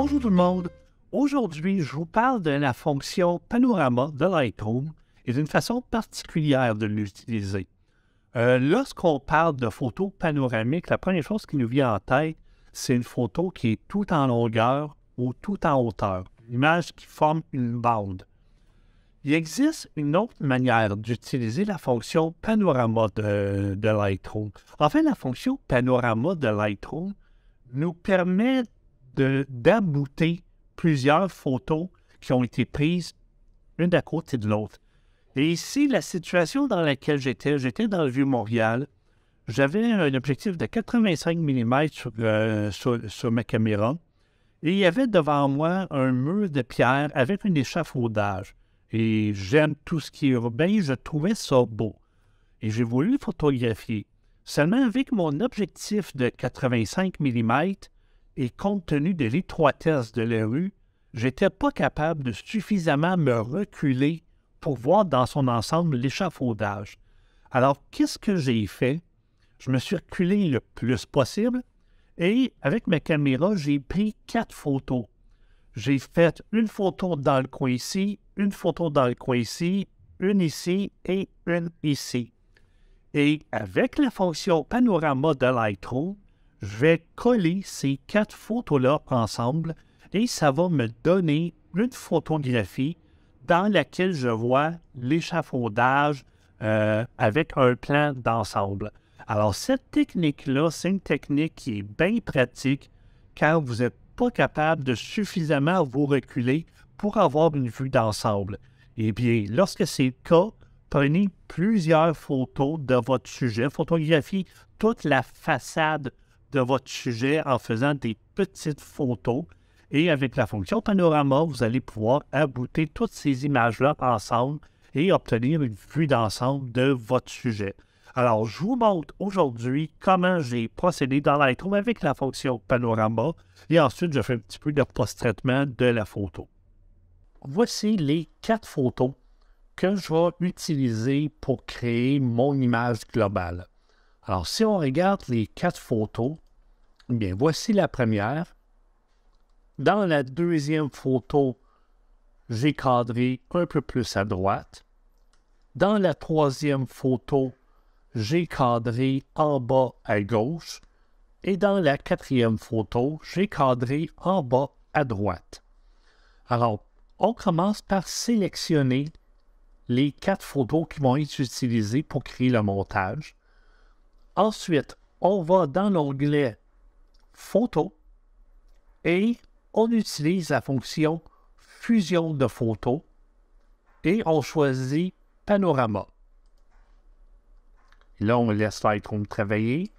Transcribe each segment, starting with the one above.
Bonjour tout le monde. Aujourd'hui, je vous parle de la fonction panorama de Lightroom et d'une façon particulière de l'utiliser. Euh, lorsqu'on parle de photos panoramiques, la première chose qui nous vient en tête, c'est une photo qui est tout en longueur ou tout en hauteur, une image qui forme une bande. Il existe une autre manière d'utiliser la fonction panorama de, de, Lightroom. Enfin, la fonction panorama de Lightroom nous permet d'abouter plusieurs photos qui ont été prises l'une à côté de l'autre. Et ici, la situation dans laquelle j'étais, j'étais dans le Vieux-Montréal. J'avais un objectif de 85 mm euh, sur, ma caméra. Et il y avait devant moi un mur de pierre avec un échafaudage. Et j'aime tout ce qui est urbain, je trouvais ça beau. Et j'ai voulu photographier. Seulement avec mon objectif de 85 mm, et compte tenu de l'étroitesse de la rue, j'étais pas capable de suffisamment me reculer pour voir dans son ensemble l'échafaudage. Alors, qu'est-ce que j'ai fait? Je me suis reculé le plus possible et avec ma caméra, j'ai pris quatre photos. J'ai fait une photo dans le coin ici, une photo dans le coin ici, une ici et une ici. Et avec la fonction panorama de Lightroom, je vais coller ces quatre photos-là ensemble et ça va me donner une photographie dans laquelle je vois l'échafaudage euh, avec un plan d'ensemble. Alors, cette technique-là, c'est une technique qui est bien pratique car vous n'êtes pas capable de suffisamment vous reculer pour avoir une vue d'ensemble. Eh bien, lorsque c'est le cas, prenez plusieurs photos de votre sujet, photographiez toute la façade de votre sujet en faisant des petites photos. Et avec la fonction panorama, vous allez pouvoir abouter toutes ces images-là ensemble et obtenir une vue d'ensemble de votre sujet. Alors, je vous montre aujourd'hui comment j'ai procédé dans Lightroom avec la fonction panorama et ensuite, je fais un petit peu de post-traitement de la photo. Voici les quatre photos que je vais utiliser pour créer mon image globale. Alors, si on regarde les quatre photos, eh bien, voici la première. Dans la deuxième photo, j'ai cadré un peu plus à droite. Dans la troisième photo, j'ai cadré en bas à gauche. Et dans la quatrième photo, j'ai cadré en bas à droite. Alors, on commence par sélectionner les quatre photos qui vont être utilisées pour créer le montage. Ensuite, on va dans l'onglet Photos et on utilise la fonction Fusion de photos et on choisit Panorama. Là, on laisse Lightroom travailler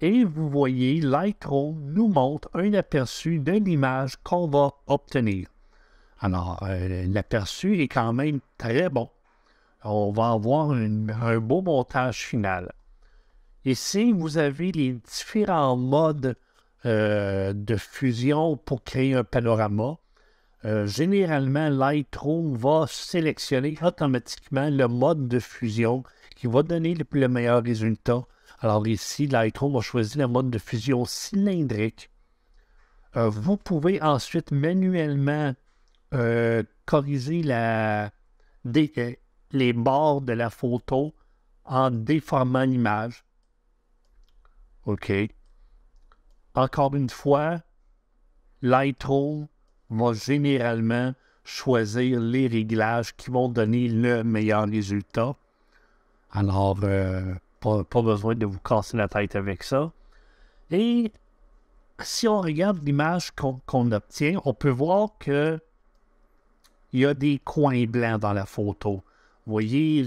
et vous voyez, Lightroom nous montre un aperçu de l'image qu'on va obtenir. Alors, euh, l'aperçu est quand même très bon. On va avoir un beau montage final. Et si vous avez les différents modes euh, de fusion pour créer un panorama, euh, généralement, Lightroom va sélectionner automatiquement le mode de fusion qui va donner le, meilleur résultat. Alors ici, Lightroom a choisi le mode de fusion cylindrique. Euh, vous pouvez ensuite manuellement corriger les bords de la photo en déformant l'image. OK. Encore une fois, Lightroom va généralement choisir les réglages qui vont donner le meilleur résultat. Alors, euh, pas, besoin de vous casser la tête avec ça. Et si on regarde l'image qu'on obtient, on peut voir que il y a des coins blancs dans la photo. Vous voyez,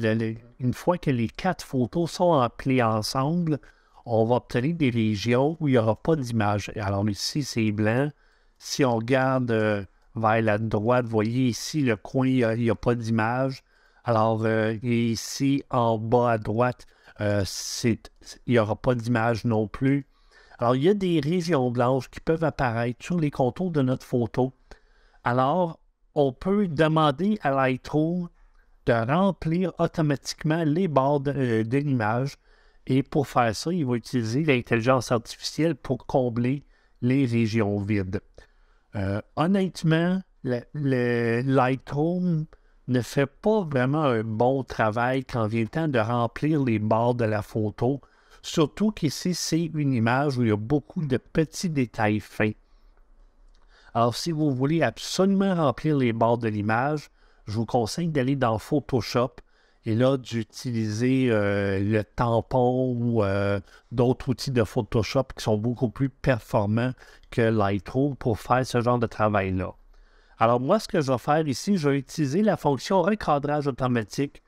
une fois que les quatre photos sont appelées ensemble, on va obtenir des régions où il n'y aura pas d'image. Alors ici, c'est blanc. Si on regarde euh, vers la droite, vous voyez ici, le coin, il n'y a, pas d'image. Alors euh, ici, en bas à droite, euh, il n'y aura pas d'image non plus. Alors, il y a des régions blanches qui peuvent apparaître sur les contours de notre photo. Alors, on peut demander à Lightroom de remplir automatiquement les bords de l'image et pour faire ça, il va utiliser l'intelligence artificielle pour combler les régions vides. Euh, honnêtement, le, Lightroom ne fait pas vraiment un bon travail quand vient le temps de remplir les bords de la photo, surtout qu'ici, c'est une image où il y a beaucoup de petits détails fins. Alors, si vous voulez absolument remplir les bords de l'image, je vous conseille d'aller dans Photoshop et là, d'utiliser euh, le tampon ou euh, d'autres outils de Photoshop qui sont beaucoup plus performants que Lightroom pour faire ce genre de travail-là. Alors moi, ce que je vais faire ici, je vais utiliser la fonction recadrage automatique.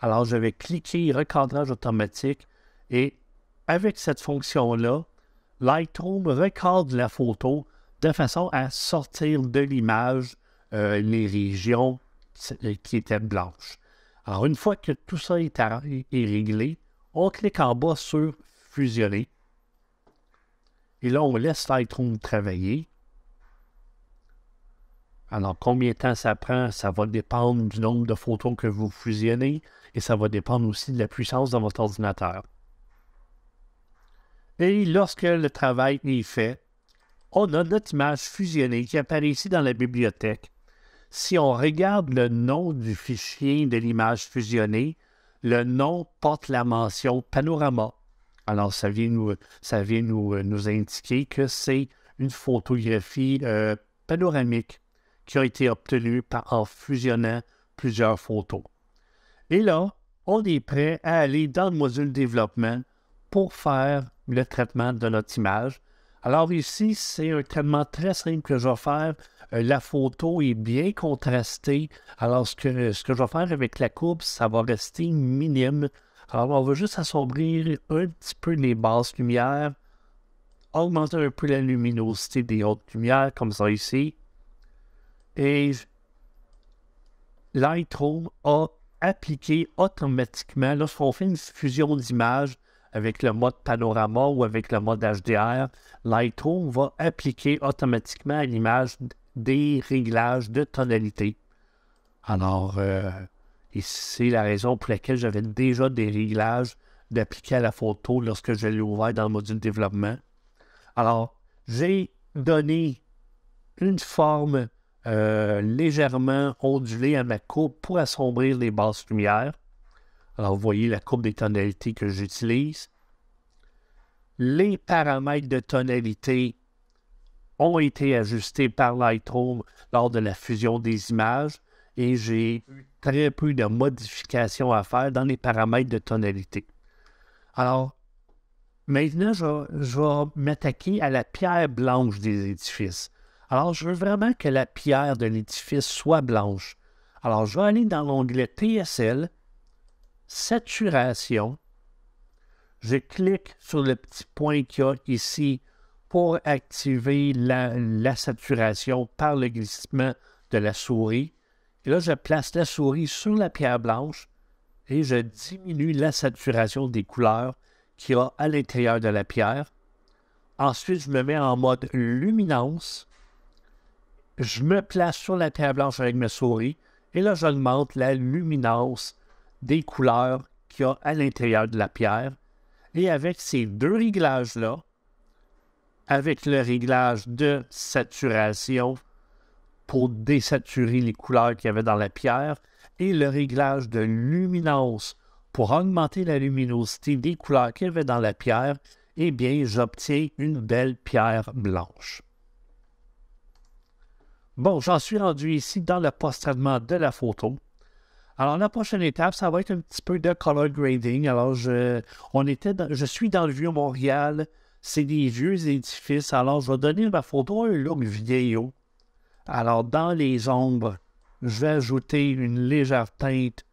Alors je vais cliquer recadrage automatique et avec cette fonction-là, Lightroom recadre la photo de façon à sortir de l'image euh, les régions qui étaient blanches. Alors, une fois que tout ça est, réglé, on clique en bas sur Fusionner. Et là, on laisse Lightroom travailler. Alors, combien de temps ça prend, ça va dépendre du nombre de photos que vous fusionnez et ça va dépendre aussi de la puissance de votre ordinateur. Et lorsque le travail est fait, on a notre image fusionnée qui apparaît ici dans la bibliothèque. Si on regarde le nom du fichier de l'image fusionnée, le nom porte la mention panorama. Alors, ça vient nous, euh, nous, indiquer que c'est une photographie euh, panoramique qui a été obtenue en fusionnant plusieurs photos. Et là, on est prêt à aller dans le module développement pour faire le traitement de notre image. Alors ici, c'est un traitement très simple que je vais faire euh, la photo est bien contrastée. Alors, ce que, ce que je vais faire avec la courbe, ça va rester minime. Alors, on va juste assombrir un petit peu les basses lumières, augmenter un peu la luminosité des hautes lumières, comme ça ici. Et Lightroom a appliqué automatiquement, lorsqu'on fait une fusion d'images avec le mode panorama ou avec le mode HDR, Lightroom va appliquer automatiquement à l'image des réglages de tonalité. Alors, euh, c'est la raison pour laquelle j'avais déjà des réglages d'appliquer à la photo lorsque je l'ai ouvert dans le module développement. Alors, j'ai donné une forme euh, légèrement ondulée à ma courbe pour assombrir les basses lumières. Alors, vous voyez la courbe des tonalités que j'utilise. Les paramètres de tonalité ont été ajustés par Lightroom lors de la fusion des images et j'ai très peu de modifications à faire dans les paramètres de tonalité. Alors, maintenant, je, je vais m'attaquer à la pierre blanche des édifices. Alors, je veux vraiment que la pierre de l'édifice soit blanche. Alors, je vais aller dans l'onglet TSL, Saturation. Je clique sur le petit point qu'il y a ici pour activer la, saturation par le glissement de la souris. Et là, je place la souris sur la pierre blanche et je diminue la saturation des couleurs qu'il y a à l'intérieur de la pierre. Ensuite, je me mets en mode luminance. Je me place sur la pierre blanche avec ma souris et là, j'augmente la luminance des couleurs qu'il y a à l'intérieur de la pierre. Et avec ces deux réglages-là, avec le réglage de saturation pour désaturer les couleurs qu'il y avait dans la pierre et le réglage de luminance pour augmenter la luminosité des couleurs qu'il y avait dans la pierre, eh bien, j'obtiens une belle pierre blanche. Bon, j'en suis rendu ici dans le post-traitement de la photo. Alors, la prochaine étape, ça va être un petit peu de color grading. Alors, je, je suis dans le Vieux-Montréal c'est des vieux édifices. Alors, je vais donner ma photo un look vidéo. Alors, dans les ombres, je vais ajouter une légère teinte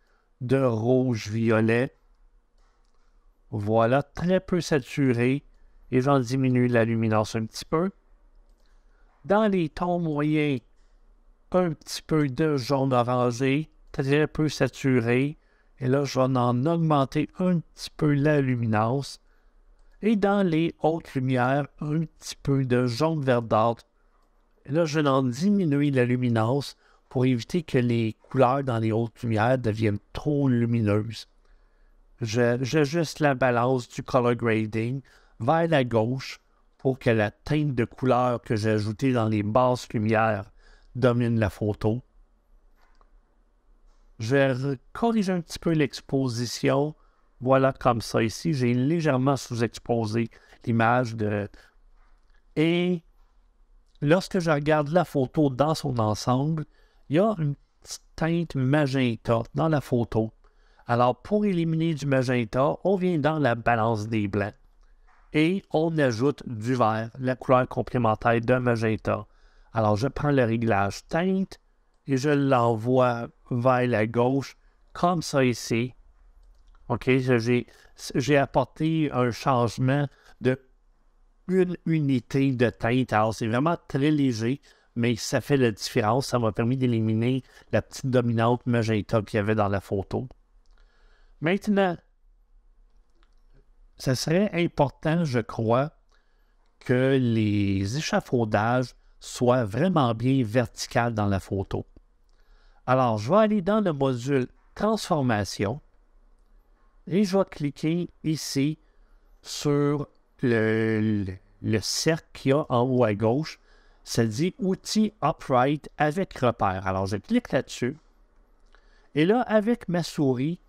de rouge-violet. Voilà, très peu saturé. Et j'en diminue la luminance un petit peu. Dans les tons moyens, un petit peu de jaune orangé, très peu saturé. Et là, je vais en augmenter un petit peu la luminance. Et dans les hautes lumières, un petit peu de jaune verdâtre. là, je vais en diminuer la luminance pour éviter que les couleurs dans les hautes lumières deviennent trop lumineuses. J'ajuste la balance du color grading vers la gauche pour que la teinte de couleur que j'ai ajoutée dans les basses lumières domine la photo. Je vais un petit peu l'exposition voilà comme ça. Ici, j'ai légèrement sous-exposé l'image de... Et lorsque je regarde la photo dans son ensemble, il y a une teinte magenta dans la photo. Alors, pour éliminer du magenta, on vient dans la balance des blancs et on ajoute du vert, la couleur complémentaire de magenta. Alors, je prends le réglage teinte et je l'envoie vers la gauche, comme ça ici. OK, j'ai apporté un changement de une unité de teinte. Alors, c'est vraiment très léger, mais ça fait la différence. Ça m'a permis d'éliminer la petite dominante magenta qu'il y avait dans la photo. Maintenant, ce serait important, je crois, que les échafaudages soient vraiment bien verticales dans la photo. Alors, je vais aller dans le module Transformation et je vais cliquer ici sur le, cercle qu'il y a en haut à gauche. Ça dit Outils Upright avec repère. Alors, je clique là-dessus. Et là, avec ma souris,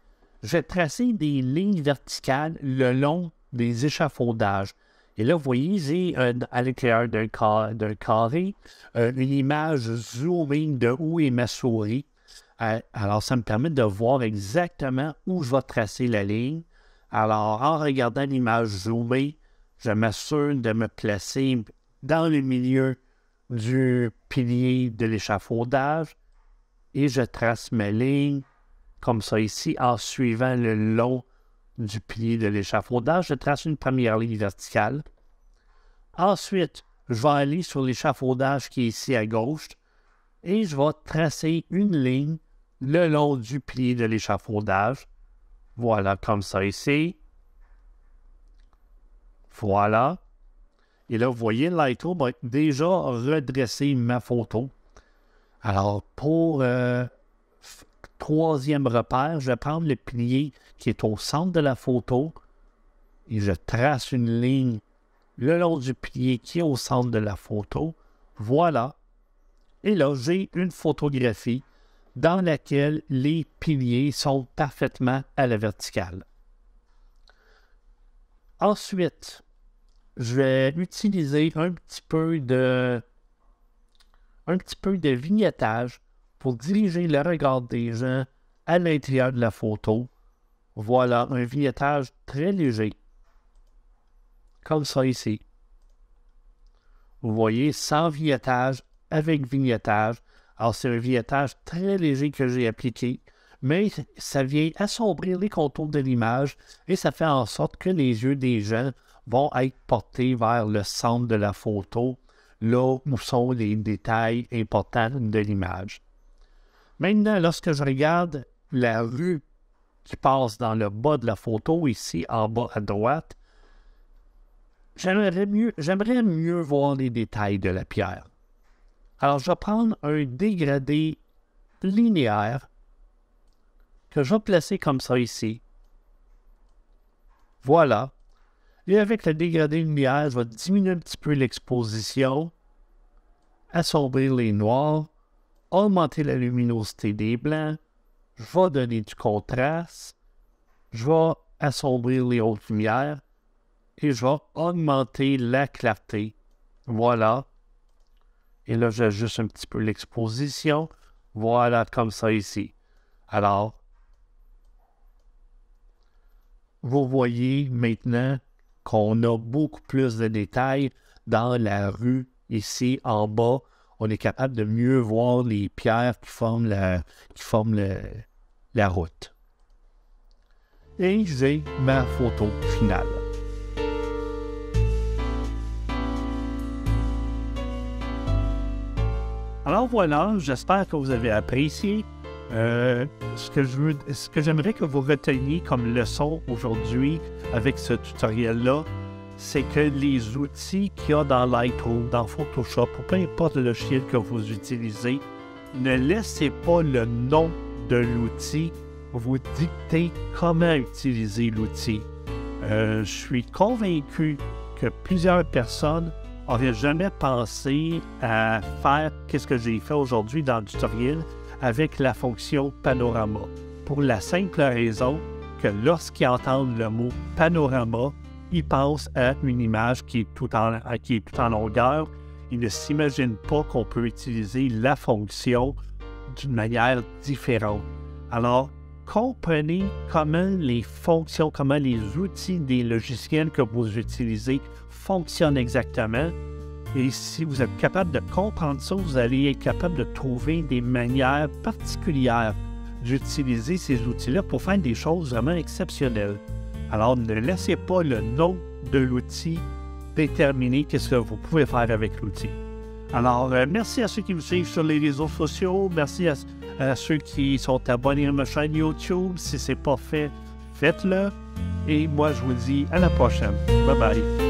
je vais tracer des lignes verticales le long des échafaudages. Et là, vous voyez, j'ai à l'éclair d'un carré, euh, une image zooming de où est ma souris. Alors, ça me permet de voir exactement où je vais tracer la ligne. Alors, en regardant l'image zoomée, je m'assure de me placer dans le milieu du pilier de l'échafaudage et je trace ma ligne comme ça ici en suivant le long du pilier de l'échafaudage. Je trace une première ligne verticale. Ensuite, je vais aller sur l'échafaudage qui est ici à gauche et je vais tracer une ligne le long du pli de l'échafaudage. Voilà, comme ça ici. Voilà. Et là, vous voyez, Lightroom a déjà redressé ma photo. Alors, pour euh, troisième repère, je vais prendre le pilier qui est au centre de la photo et je trace une ligne le long du pilier qui est au centre de la photo. Voilà. Et là, j'ai une photographie dans laquelle les piliers sont parfaitement à la verticale. Ensuite, je vais utiliser un petit peu de un petit peu de vignettage pour diriger le regard des gens à l'intérieur de la photo. Voilà, un vignettage très léger. Comme ça ici. Vous voyez, sans vignettage, avec vignettage, alors, c'est un vieillage très léger que j'ai appliqué, mais ça vient assombrir les contours de l'image et ça fait en sorte que les yeux des gens vont être portés vers le centre de la photo, là où sont les détails importants de l'image. Maintenant, lorsque je regarde la rue qui passe dans le bas de la photo, ici en bas à droite, j'aimerais mieux, mieux voir les détails de la pierre. Alors, je vais prendre un dégradé linéaire que je vais placer comme ça ici. Voilà. Et avec le dégradé lumière, je vais diminuer un petit peu l'exposition, assombrir les noirs, augmenter la luminosité des blancs, je vais donner du contraste, je vais assombrir les hautes lumières et je vais augmenter la clarté. Voilà. Et là, j'ajuste un petit peu l'exposition. Voilà, comme ça ici. Alors, vous voyez maintenant qu'on a beaucoup plus de détails dans la rue ici en bas. On est capable de mieux voir les pierres qui forment la, qui forment la route. Et j'ai ma photo finale. voilà, j'espère que vous avez apprécié. Euh, ce que je veux, ce que j'aimerais que vous reteniez comme leçon aujourd'hui avec ce tutoriel-là, c'est que les outils qu'il y a dans Lightroom, dans Photoshop, ou peu importe le logiciel que vous utilisez, ne laissez pas le nom de l'outil vous dicter comment utiliser l'outil. Euh, je suis convaincu que plusieurs personnes on jamais pensé à faire qu'est-ce que j'ai fait aujourd'hui dans le tutoriel avec la fonction panorama. Pour la simple raison que lorsqu'ils entendent le mot panorama, ils pensent à une image qui est tout en, qui est tout en longueur. Ils ne s'imaginent pas qu'on peut utiliser la fonction d'une manière différente. Alors, comprenez comment les fonctions, comment les outils des logiciels que vous utilisez fonctionnent exactement. Et si vous êtes capable de comprendre ça, vous allez être capable de trouver des manières particulières d'utiliser ces outils-là pour faire des choses vraiment exceptionnelles. Alors, ne laissez pas le nom de l'outil déterminer ce que vous pouvez faire avec l'outil. Alors, euh, merci à ceux qui me suivent sur les réseaux sociaux. Merci à ceux à ceux qui sont abonnés à ma chaîne YouTube. Si ce n'est pas fait, faites-le. Et moi, je vous dis à la prochaine. Bye bye.